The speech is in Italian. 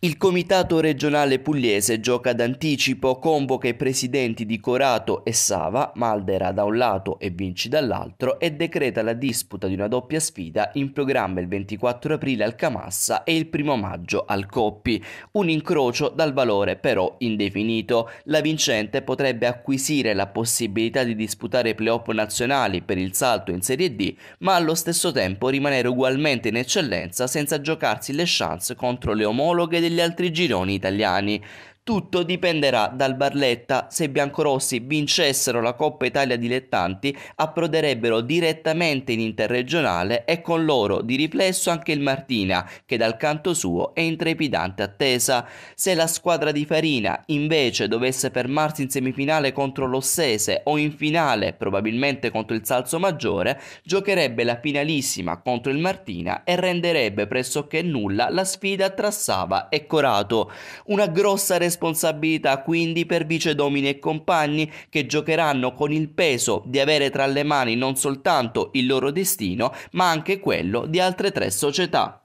Il Comitato regionale pugliese gioca d'anticipo, convoca i presidenti di Corato e Sava, Maldera da un lato e Vinci dall'altro, e decreta la disputa di una doppia sfida in programma il 24 aprile al Camassa e il 1 maggio al Coppi. Un incrocio dal valore però indefinito. La vincente potrebbe acquisire la possibilità di disputare i playoff nazionali per il salto in Serie D, ma allo stesso tempo rimanere ugualmente in eccellenza senza giocarsi le chance contro le omologhe del degli altri gironi italiani. Tutto dipenderà dal Barletta. Se i biancorossi vincessero la Coppa Italia Dilettanti, approderebbero direttamente in interregionale e con loro di riflesso anche il Martina, che dal canto suo è in trepidante attesa. Se la squadra di Farina invece dovesse fermarsi in semifinale contro l'Ossese o in finale, probabilmente contro il Salso Maggiore, giocherebbe la finalissima contro il Martina e renderebbe pressoché nulla la sfida tra Sava e Corato. Una grossa responsabilità responsabilità quindi per vice domini e compagni che giocheranno con il peso di avere tra le mani non soltanto il loro destino ma anche quello di altre tre società.